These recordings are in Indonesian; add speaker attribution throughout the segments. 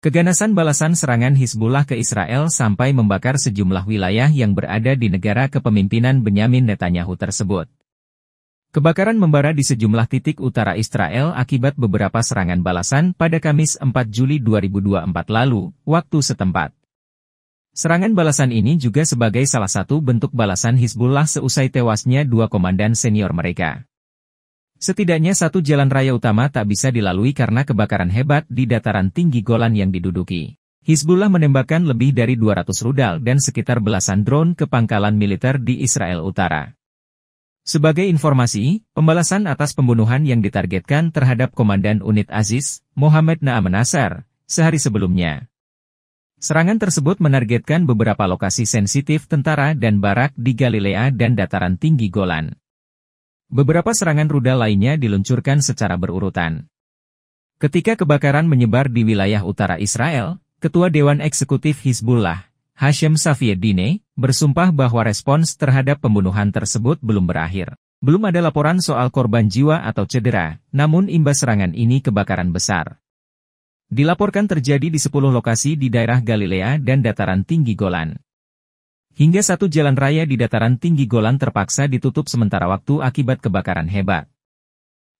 Speaker 1: Keganasan balasan serangan Hizbullah ke Israel sampai membakar sejumlah wilayah yang berada di negara kepemimpinan Benyamin Netanyahu tersebut. Kebakaran membara di sejumlah titik utara Israel akibat beberapa serangan balasan pada Kamis 4 Juli 2024 lalu, waktu setempat. Serangan balasan ini juga sebagai salah satu bentuk balasan Hizbullah seusai tewasnya dua komandan senior mereka. Setidaknya satu jalan raya utama tak bisa dilalui karena kebakaran hebat di dataran tinggi Golan yang diduduki. Hizbullah menembakkan lebih dari 200 rudal dan sekitar belasan drone ke pangkalan militer di Israel Utara. Sebagai informasi, pembalasan atas pembunuhan yang ditargetkan terhadap Komandan Unit Aziz, Mohamed Naam Nasar, sehari sebelumnya. Serangan tersebut menargetkan beberapa lokasi sensitif tentara dan barak di Galilea dan dataran tinggi Golan. Beberapa serangan rudal lainnya diluncurkan secara berurutan. Ketika kebakaran menyebar di wilayah utara Israel, Ketua Dewan Eksekutif Hizbullah, Hashem Safieddine, bersumpah bahwa respons terhadap pembunuhan tersebut belum berakhir. Belum ada laporan soal korban jiwa atau cedera, namun imbas serangan ini kebakaran besar. Dilaporkan terjadi di 10 lokasi di daerah Galilea dan dataran tinggi Golan. Hingga satu jalan raya di dataran tinggi Golan terpaksa ditutup sementara waktu akibat kebakaran hebat.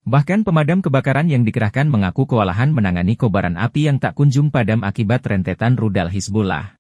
Speaker 1: Bahkan pemadam kebakaran yang dikerahkan mengaku kewalahan menangani kobaran api yang tak kunjung padam akibat rentetan rudal Hizbullah.